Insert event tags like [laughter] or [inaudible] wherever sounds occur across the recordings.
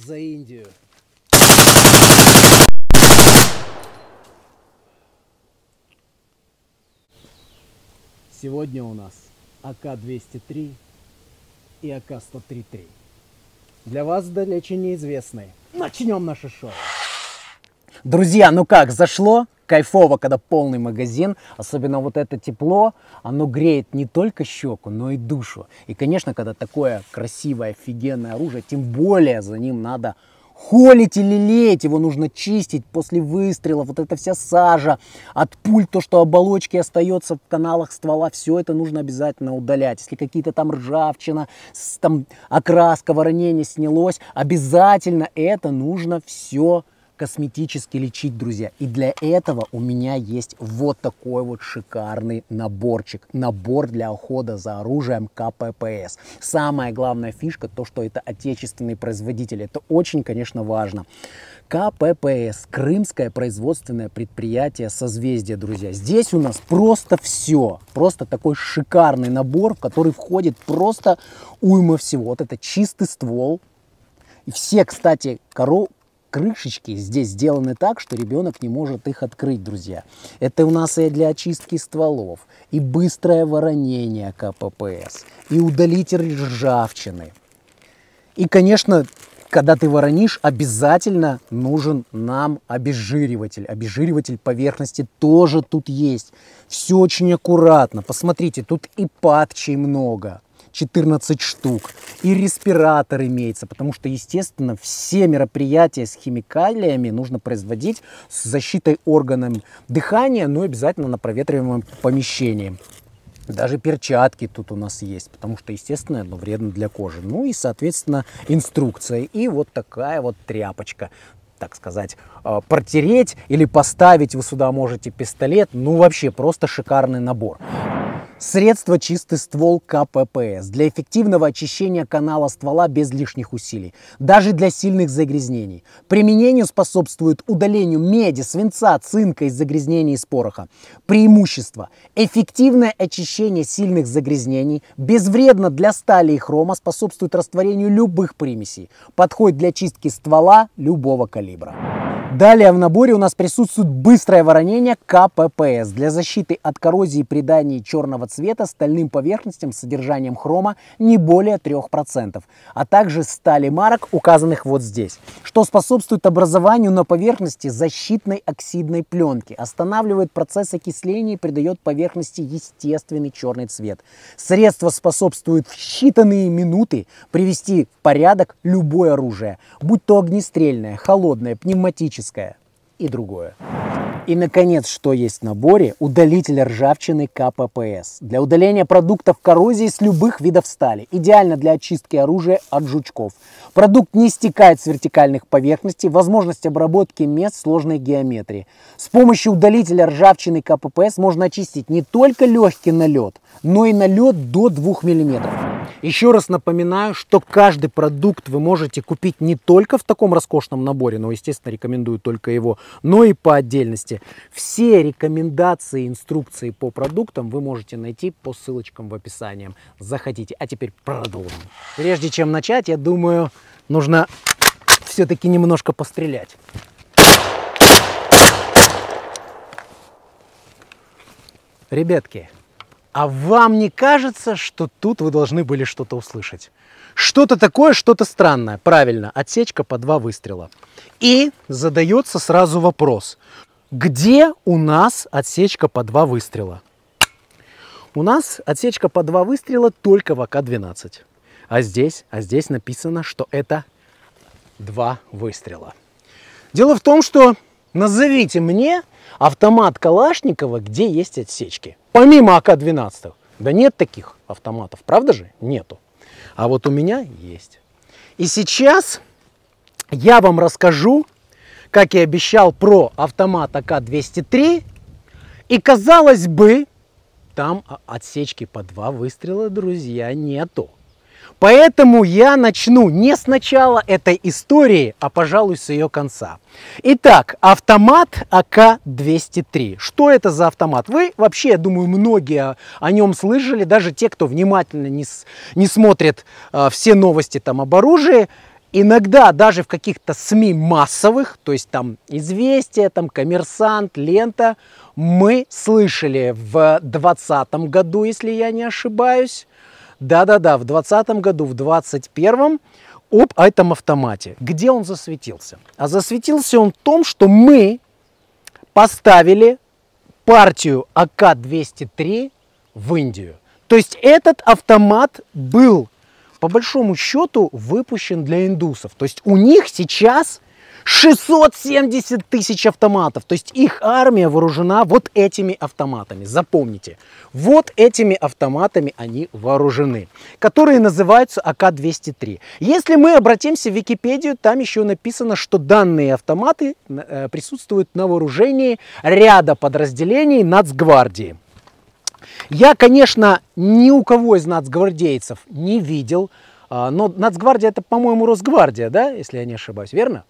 за Индию. Сегодня у нас АК-203 и АК-103-3. Для вас далече неизвестные. Начнем наше шоу. Друзья, ну как, зашло? кайфово, когда полный магазин, особенно вот это тепло, оно греет не только щеку, но и душу. И, конечно, когда такое красивое, офигенное оружие, тем более за ним надо холить или лелеять, его нужно чистить после выстрела, вот эта вся сажа, от пуль, то, что оболочки остается в каналах ствола, все это нужно обязательно удалять. Если какие-то там ржавчина, там окраска, воронение снялось, обязательно это нужно все косметически лечить, друзья. И для этого у меня есть вот такой вот шикарный наборчик. Набор для ухода за оружием КППС. Самая главная фишка, то, что это отечественный производитель. Это очень, конечно, важно. КППС, Крымское производственное предприятие созвездие, друзья. Здесь у нас просто все. Просто такой шикарный набор, в который входит просто уйма всего. Вот это чистый ствол. И все, кстати, коро крышечки здесь сделаны так, что ребенок не может их открыть, друзья. Это у нас и для очистки стволов, и быстрое воронение КППС, и удалитель ржавчины. И, конечно, когда ты воронишь, обязательно нужен нам обезжириватель. Обезжириватель поверхности тоже тут есть. Все очень аккуратно. Посмотрите, тут и патчей много. 14 штук. И респиратор имеется, потому что, естественно, все мероприятия с химикалиями нужно производить с защитой органами дыхания, но ну, обязательно на проветриваемом помещении. Даже перчатки тут у нас есть, потому что, естественно, оно вредно для кожи. Ну и, соответственно, инструкция. И вот такая вот тряпочка так сказать, э, протереть или поставить вы сюда можете пистолет. Ну, вообще, просто шикарный набор. Средство «Чистый ствол КППС» для эффективного очищения канала ствола без лишних усилий, даже для сильных загрязнений. Применению способствует удалению меди, свинца, цинка из загрязнений из пороха. Преимущество – эффективное очищение сильных загрязнений, безвредно для стали и хрома, способствует растворению любых примесей. Подходит для чистки ствола любого калибра. Далее в наборе у нас присутствует быстрое воронение КППС для защиты от коррозии при дании черного цвета стальным поверхностям с содержанием хрома не более 3%, а также стали марок, указанных вот здесь, что способствует образованию на поверхности защитной оксидной пленки, останавливает процесс окисления и придает поверхности естественный черный цвет. Средство способствует в считанные минуты привести в порядок любое оружие, будь то огнестрельное, холодное, пневматическое, классическое и другое. И, наконец, что есть в наборе? Удалитель ржавчины КППС. Для удаления продуктов коррозии с любых видов стали. Идеально для очистки оружия от жучков. Продукт не стекает с вертикальных поверхностей. Возможность обработки мест сложной геометрии. С помощью удалителя ржавчины КППС можно очистить не только легкий налет, но и налет до 2 мм. Еще раз напоминаю, что каждый продукт вы можете купить не только в таком роскошном наборе, но, естественно, рекомендую только его, но и по отдельности. Помните, все рекомендации, инструкции по продуктам вы можете найти по ссылочкам в описании. Заходите. А теперь продолжим. Прежде чем начать, я думаю, нужно все-таки немножко пострелять. Ребятки, а вам не кажется, что тут вы должны были что-то услышать? Что-то такое, что-то странное. Правильно, отсечка по два выстрела. И задается сразу вопрос. Где у нас отсечка по два выстрела? У нас отсечка по два выстрела только в АК-12. А здесь, а здесь написано, что это два выстрела. Дело в том, что назовите мне автомат Калашникова, где есть отсечки. Помимо АК-12. Да нет таких автоматов, правда же? Нету. А вот у меня есть. И сейчас я вам расскажу как и обещал, про автомат АК-203. И казалось бы, там отсечки по два выстрела, друзья, нету. Поэтому я начну не с начала этой истории, а, пожалуй, с ее конца. Итак, автомат АК-203. Что это за автомат? Вы вообще, я думаю, многие о нем слышали, даже те, кто внимательно не, с, не смотрит э, все новости там об оружии. Иногда даже в каких-то СМИ массовых, то есть там «Известия», там «Коммерсант», «Лента», мы слышали в 2020 году, если я не ошибаюсь, да-да-да, в 2020 году, в 2021 об этом автомате. Где он засветился? А засветился он в том, что мы поставили партию АК-203 в Индию. То есть этот автомат был по большому счету выпущен для индусов. То есть у них сейчас 670 тысяч автоматов. То есть их армия вооружена вот этими автоматами. Запомните, вот этими автоматами они вооружены, которые называются АК-203. Если мы обратимся в Википедию, там еще написано, что данные автоматы э, присутствуют на вооружении ряда подразделений Нацгвардии. Я, конечно, ни у кого из нацгвардейцев не видел, а, но нацгвардия это, по-моему, Росгвардия, да, если я не ошибаюсь, верно?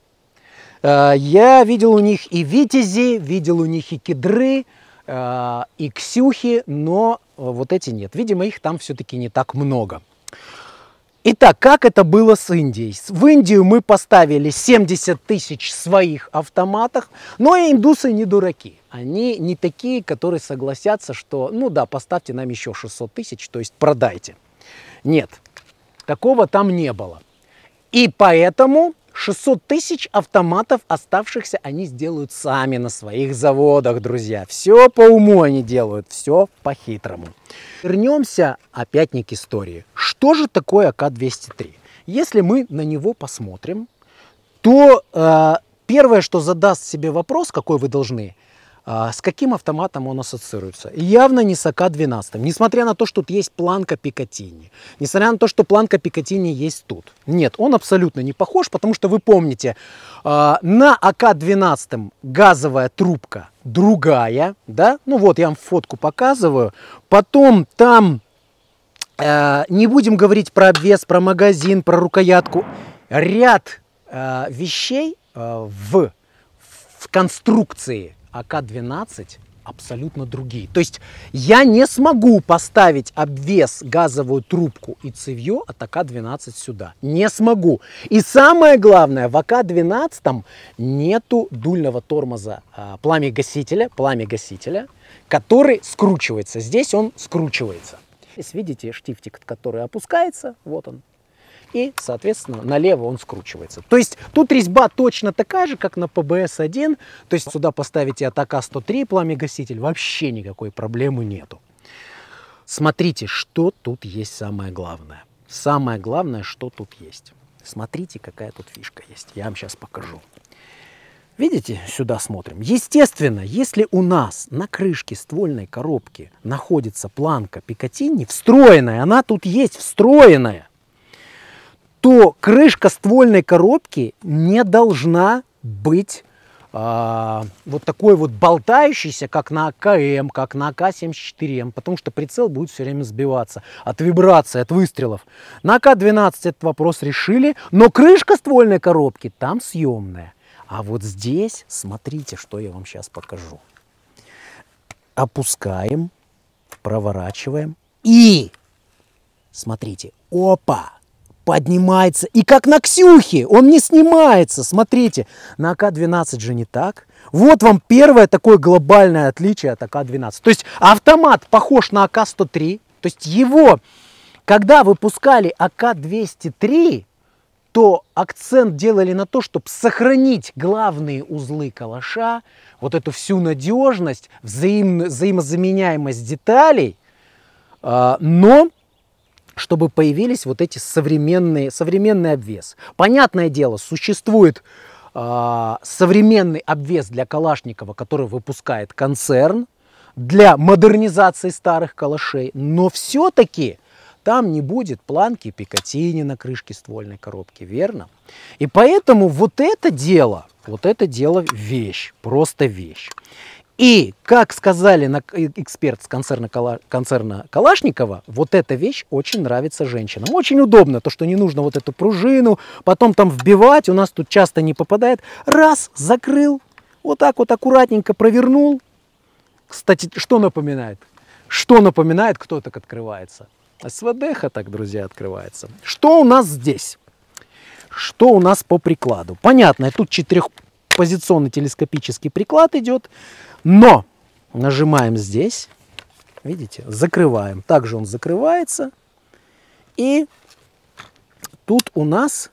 А, я видел у них и витязи, видел у них и кедры, а, и ксюхи, но вот эти нет. Видимо, их там все-таки не так много. Итак, как это было с Индией? В Индию мы поставили 70 тысяч своих автоматов, но индусы не дураки они не такие, которые согласятся, что, ну да, поставьте нам еще 600 тысяч, то есть продайте. Нет, такого там не было. И поэтому 600 тысяч автоматов оставшихся они сделают сами на своих заводах, друзья. Все по уму они делают, все по-хитрому. Вернемся опять-таки к истории. Что же такое АК-203? Если мы на него посмотрим, то э, первое, что задаст себе вопрос, какой вы должны, а, с каким автоматом он ассоциируется. явно не с АК-12, несмотря на то, что тут есть планка Пикатини, несмотря на то, что планка Пикатини есть тут. Нет, он абсолютно не похож, потому что вы помните, а, на АК-12 газовая трубка другая, да, ну вот я вам фотку показываю, потом там, э, не будем говорить про обвес, про магазин, про рукоятку, ряд э, вещей э, в, в конструкции АК-12 абсолютно другие. То есть я не смогу поставить обвес, газовую трубку и цевье от АК-12 сюда. Не смогу. И самое главное, в АК-12 нету дульного тормоза э, а, пламя-гасителя, пламя-гасителя, который скручивается. Здесь он скручивается. Здесь видите штифтик, который опускается, вот он, и, соответственно, налево он скручивается. То есть тут резьба точно такая же, как на ПБС-1, то есть сюда поставите от 103 пламегаситель, вообще никакой проблемы нету. Смотрите, что тут есть самое главное. Самое главное, что тут есть. Смотрите, какая тут фишка есть. Я вам сейчас покажу. Видите, сюда смотрим. Естественно, если у нас на крышке ствольной коробки находится планка Пикатинни, встроенная, она тут есть, встроенная, то крышка ствольной коробки не должна быть а, вот такой вот болтающейся как на АКМ, как на АК-74М, потому что прицел будет все время сбиваться от вибрации, от выстрелов. На АК-12 этот вопрос решили, но крышка ствольной коробки там съемная. А вот здесь, смотрите, что я вам сейчас покажу. Опускаем, проворачиваем и, смотрите, опа, поднимается. И как на Ксюхе, он не снимается. Смотрите, на АК-12 же не так. Вот вам первое такое глобальное отличие от АК-12. То есть автомат похож на АК-103. То есть его, когда выпускали АК-203, то акцент делали на то, чтобы сохранить главные узлы калаша, вот эту всю надежность, взаим, взаимозаменяемость деталей, а, но чтобы появились вот эти современные, современный обвес. Понятное дело, существует э, современный обвес для Калашникова, который выпускает концерн, для модернизации старых калашей, но все-таки там не будет планки Пикатини на крышке ствольной коробки, верно? И поэтому вот это дело, вот это дело вещь, просто вещь. И, как сказали на, э, эксперт с концерна, концерна Калашникова, вот эта вещь очень нравится женщинам. Очень удобно, то, что не нужно вот эту пружину, потом там вбивать, у нас тут часто не попадает. Раз, закрыл, вот так вот аккуратненько провернул. Кстати, что напоминает? Что напоминает, кто так открывается? СВДХ так, друзья, открывается. Что у нас здесь? Что у нас по прикладу? Понятно, тут четырехпозиционный телескопический приклад идет. Но нажимаем здесь, видите, закрываем. Также он закрывается. И тут у нас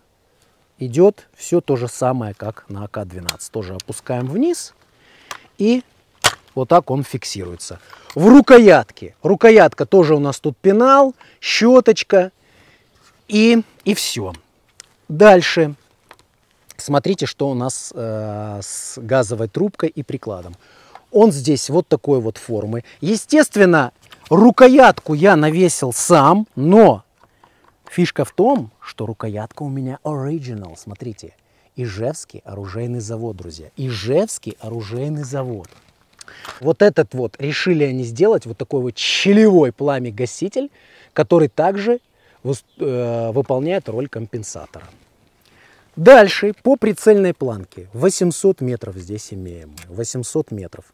идет все то же самое, как на АК-12. Тоже опускаем вниз и вот так он фиксируется. В рукоятке. Рукоятка тоже у нас тут пенал, щеточка и, и все. Дальше смотрите, что у нас э, с газовой трубкой и прикладом. Он здесь вот такой вот формы. Естественно, рукоятку я навесил сам, но фишка в том, что рукоятка у меня оригинал. Смотрите, Ижевский оружейный завод, друзья. Ижевский оружейный завод. Вот этот вот решили они сделать, вот такой вот щелевой пламя-гаситель, который также э, выполняет роль компенсатора. Дальше по прицельной планке 800 метров здесь имеем, 800 метров,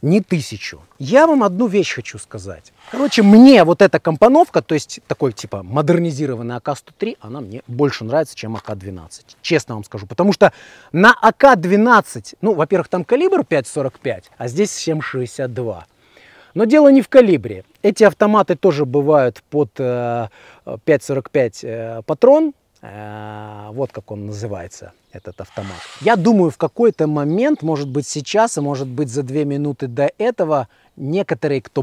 не тысячу. Я вам одну вещь хочу сказать. Короче, мне вот эта компоновка, то есть такой типа модернизированный АК-103, она мне больше нравится, чем АК-12, честно вам скажу. Потому что на АК-12, ну, во-первых, там калибр 5,45, а здесь 7,62. Но дело не в калибре. Эти автоматы тоже бывают под 5,45 э, э, патрон, Э, вот как он называется, этот автомат. Я думаю, в какой-то момент, может быть сейчас, а может быть за две минуты до этого, некоторые, кто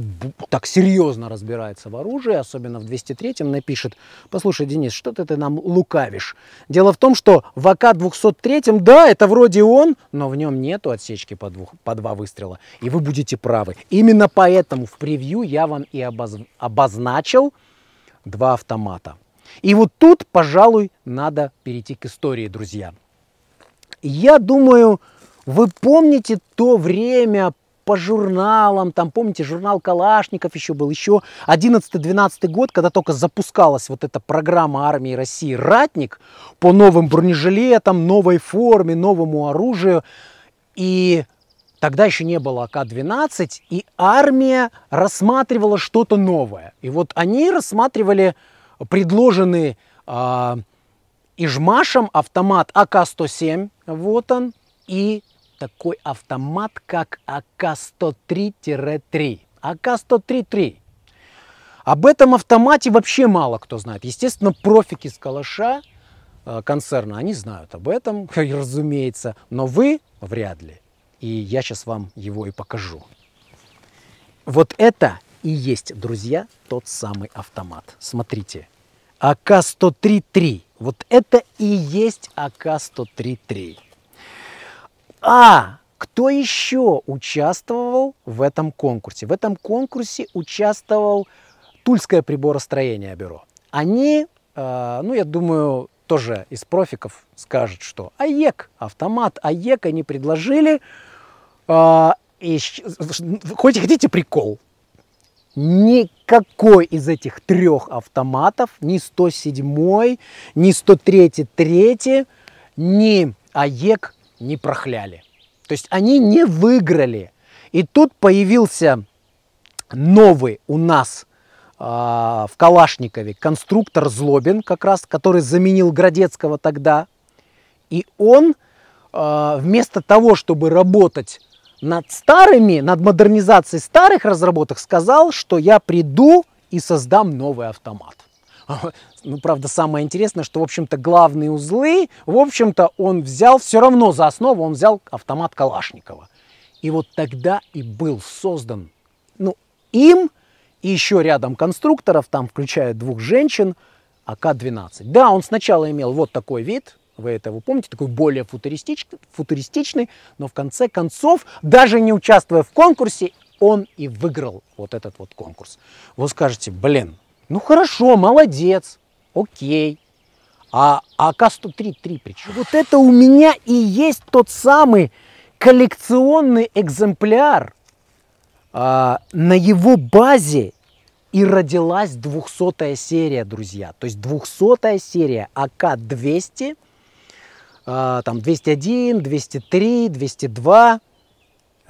так серьезно разбирается в оружии, особенно в 203-м, напишет, послушай, Денис, что ты, ты нам лукавишь? Дело в том, что в АК-203, да, это вроде он, но в нем нету отсечки по, двух, по два выстрела, и вы будете правы. Именно поэтому в превью я вам и обоз... обозначил два автомата. И вот тут, пожалуй, надо перейти к истории, друзья. Я думаю, вы помните то время по журналам, там, помните, журнал Калашников еще был, еще 11-12 год, когда только запускалась вот эта программа армии России «Ратник» по новым бронежилетам, новой форме, новому оружию. И Тогда еще не было АК-12, и армия рассматривала что-то новое. И вот они рассматривали предложены э, а, Ижмашем автомат АК-107, вот он, и такой автомат, как АК-103-3. АК-103-3. Об этом автомате вообще мало кто знает. Естественно, профики с калаша а, концерна, они знают об этом, [laughs] разумеется, но вы вряд ли. И я сейчас вам его и покажу. Вот это и есть, друзья, тот самый автомат. Смотрите, АК-103-3. Вот это и есть АК-103-3. А кто еще участвовал в этом конкурсе? В этом конкурсе участвовал Тульское приборостроение бюро. Они, э, ну я думаю, тоже из профиков скажут, что АЕК, автомат АЕК они предложили. Э, и, хоть хотите прикол, никакой из этих трех автоматов, ни 107, ни 103, 3, ни АЕК не прохляли. То есть они не выиграли. И тут появился новый у нас э, в Калашникове конструктор Злобин, как раз, который заменил Градецкого тогда. И он э, вместо того, чтобы работать над старыми, над модернизацией старых разработок сказал, что я приду и создам новый автомат. А, ну, правда, самое интересное, что, в общем-то, главные узлы, в общем-то, он взял все равно за основу, он взял автомат Калашникова. И вот тогда и был создан, ну, им и еще рядом конструкторов, там, включая двух женщин, АК-12. Да, он сначала имел вот такой вид, вы это вы помните, такой более футуристич, футуристичный, но в конце концов, даже не участвуя в конкурсе, он и выиграл вот этот вот конкурс. Вы скажете, блин, ну хорошо, молодец, окей, а а АК-103-3 причем. Вот это у меня и есть тот самый коллекционный экземпляр. А, на его базе и родилась 200 серия, друзья. То есть 200 серия АК-200 а, там 201, 203, 202,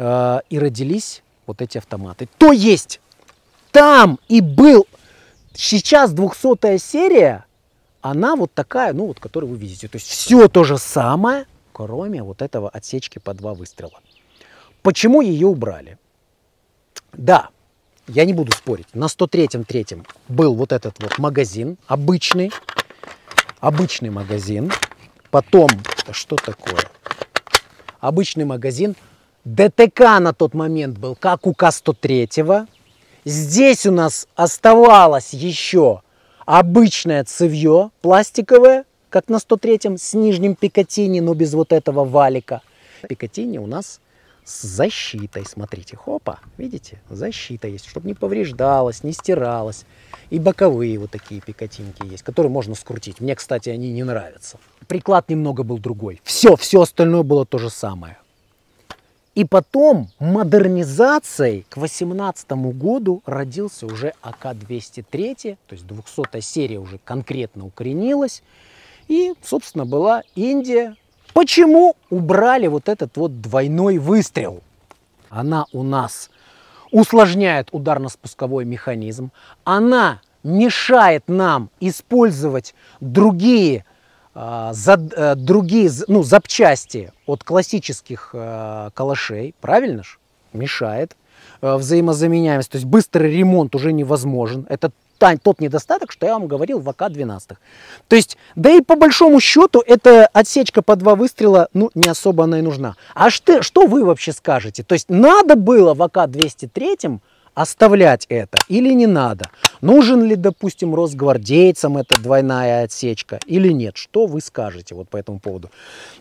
и родились вот эти автоматы. То есть там и был сейчас 200 серия, она вот такая, ну вот, которую вы видите. То есть все то же самое, кроме вот этого отсечки по два выстрела. Почему ее убрали? Да, я не буду спорить. На 103-м третьем был вот этот вот магазин, обычный, обычный магазин. Потом, что такое? Обычный магазин. ДТК на тот момент был, как у К-103. Здесь у нас оставалось еще обычное цевье пластиковое, как на 103-м, с нижним Пикатини, но без вот этого валика. Пикатини у нас с защитой. Смотрите, хопа, видите, защита есть, чтобы не повреждалась, не стиралась. И боковые вот такие пикатинки есть, которые можно скрутить. Мне, кстати, они не нравятся. Приклад немного был другой. Все, все остальное было то же самое. И потом модернизацией к 18 году родился уже АК-203, то есть 200 серия уже конкретно укоренилась. И, собственно, была Индия, Почему убрали вот этот вот двойной выстрел? Она у нас усложняет ударно-спусковой механизм, она мешает нам использовать другие, э, а, за, э, другие ну, запчасти от классических э, калашей, правильно же? Мешает э, взаимозаменяемость, то есть быстрый ремонт уже невозможен. Это та, тот недостаток, что я вам говорил в АК-12. То есть, да и по большому счету, эта отсечка по два выстрела, ну, не особо она и нужна. А что, что вы вообще скажете? То есть, надо было в АК-203 оставлять это или не надо, нужен ли, допустим, росгвардейцам эта двойная отсечка или нет, что вы скажете вот по этому поводу.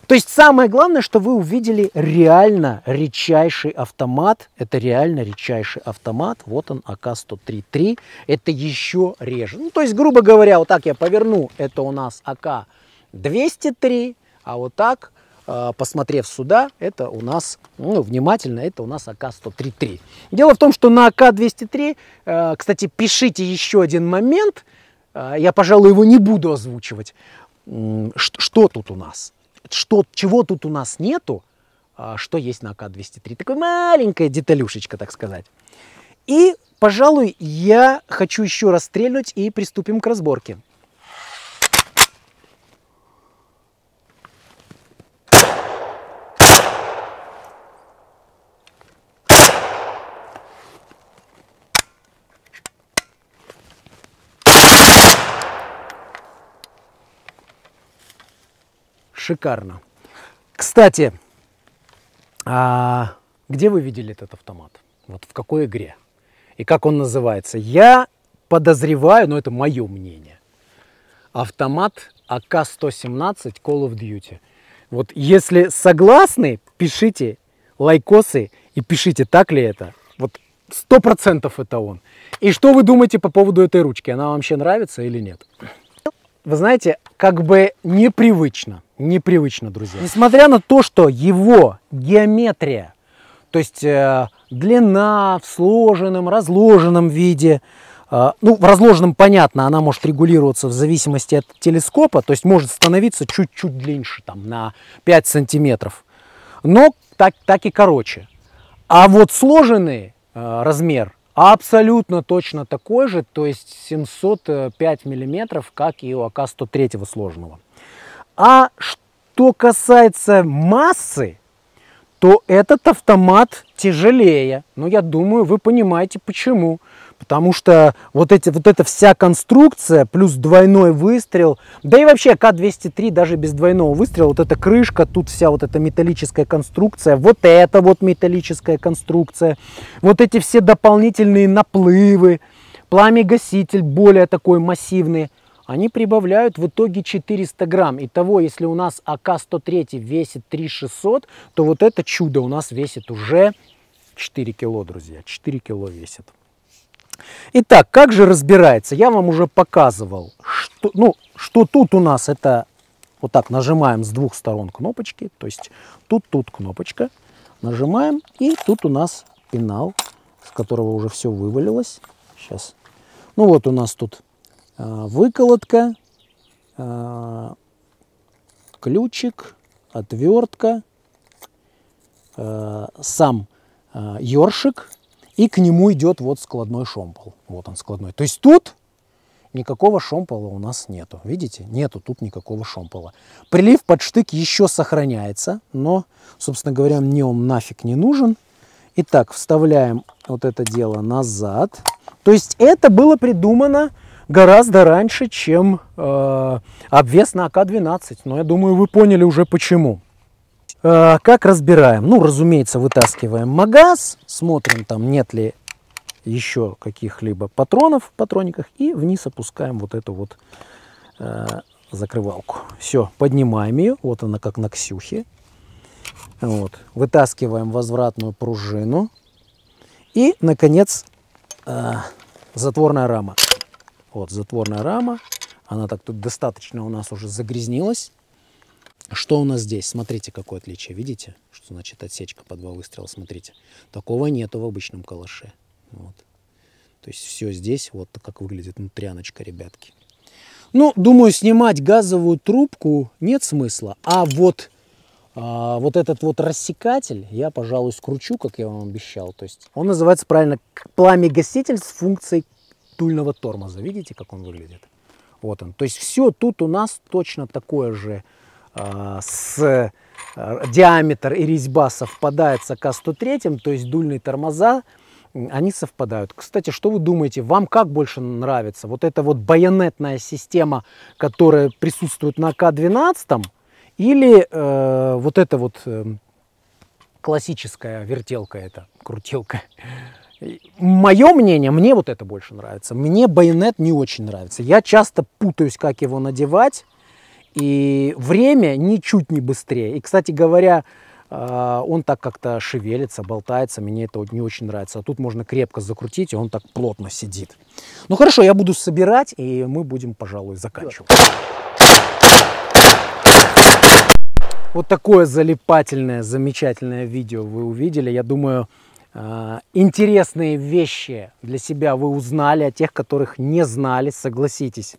То есть самое главное, что вы увидели реально редчайший автомат, это реально редчайший автомат, вот он АК-103-3, это еще реже. Ну, то есть, грубо говоря, вот так я поверну, это у нас АК-203, а вот так а, посмотрев сюда, это у нас, ну, внимательно, это у нас АК-103-3. Дело в том, что на АК-203, э, кстати, пишите еще один момент, э, я, пожалуй, его не буду озвучивать. Что тут у нас? Что, чего тут у нас нету, а, что есть на АК-203? Такая маленькая деталюшечка, так сказать. И, пожалуй, я хочу еще раз стрельнуть и приступим к разборке. шикарно. Кстати, а где вы видели этот автомат? Вот в какой игре? И как он называется? Я подозреваю, но это мое мнение, автомат АК-117 Call of Duty. Вот если согласны, пишите лайкосы и пишите, так ли это. Вот сто процентов это он. И что вы думаете по поводу этой ручки? Она вам вообще нравится или нет? Вы знаете, как бы непривычно – непривычно, друзья. Несмотря на то, что его геометрия, то есть э, длина в сложенном, разложенном виде, э, ну, в разложенном, понятно, она может регулироваться в зависимости от телескопа, то есть может становиться чуть-чуть длиннее, там, на 5 сантиметров, но так, так и короче. А вот сложенный э, размер абсолютно точно такой же, то есть 705 миллиметров, как и у АК-103 сложного. А что касается массы, то этот автомат тяжелее. Но я думаю, вы понимаете почему. Потому что вот, эти, вот эта вся конструкция, плюс двойной выстрел, да и вообще К-203 даже без двойного выстрела, вот эта крышка, тут вся вот эта металлическая конструкция, вот эта вот металлическая конструкция, вот эти все дополнительные наплывы, пламегаситель более такой массивный они прибавляют в итоге 400 грамм. Итого, если у нас АК-103 весит 3600, то вот это чудо у нас весит уже 4 кило, друзья. 4 кило весит. Итак, как же разбирается? Я вам уже показывал, что, ну, что тут у нас это вот так нажимаем с двух сторон кнопочки, то есть тут-тут кнопочка, нажимаем, и тут у нас пенал, с которого уже все вывалилось. Сейчас. Ну вот у нас тут а, выколотка, а, ключик, отвертка, а, сам ершик, и к нему идет вот складной шомпол. Вот он складной. То есть тут никакого шомпола у нас нету. Видите? Нету тут никакого шомпола. Прилив под штык еще сохраняется, но, собственно говоря, мне он нафиг не нужен. Итак, вставляем вот это дело назад. То есть это было придумано гораздо раньше, чем э, обвес на АК-12. Но я думаю, вы поняли уже почему. Э, как разбираем? Ну, разумеется, вытаскиваем магаз, смотрим, там нет ли еще каких-либо патронов в патрониках и вниз опускаем вот эту вот э, закрывалку. Все, поднимаем ее, вот она как на Ксюхе. Вот. Вытаскиваем возвратную пружину и, наконец, э, затворная рама. Вот затворная рама. Она так тут достаточно у нас уже загрязнилась. Что у нас здесь? Смотрите, какое отличие. Видите, что значит отсечка по два выстрела? Смотрите. Такого нету в обычном калаше. Вот. То есть все здесь, вот как выглядит внутряночка, ребятки. Ну, думаю, снимать газовую трубку нет смысла. А вот, а, вот этот вот рассекатель я, пожалуй, скручу, как я вам обещал. То есть он называется правильно пламегаситель с функцией стульного тормоза. Видите, как он выглядит? Вот он. То есть все тут у нас точно такое же а, с а, диаметр и резьба совпадает с АК-103, то есть дульные тормоза, они совпадают. Кстати, что вы думаете, вам как больше нравится? Вот эта вот байонетная система, которая присутствует на АК-12, или э, вот эта вот э, классическая вертелка, это крутилка? Мое мнение, мне вот это больше нравится. Мне байонет не очень нравится. Я часто путаюсь, как его надевать. И время ничуть не быстрее. И, кстати говоря, э, он так как-то шевелится, болтается, мне это вот не очень нравится. А тут можно крепко закрутить, и он так плотно сидит. Ну хорошо, я буду собирать, и мы будем, пожалуй, заканчивать. Вот такое залипательное, замечательное видео вы увидели. Я думаю, а, интересные вещи для себя вы узнали, о тех, которых не знали, согласитесь.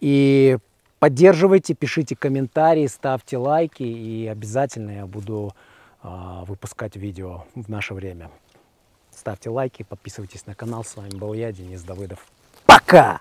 И поддерживайте, пишите комментарии, ставьте лайки, и обязательно я буду а, выпускать видео в наше время. Ставьте лайки, подписывайтесь на канал. С вами был я, Денис Давыдов. Пока!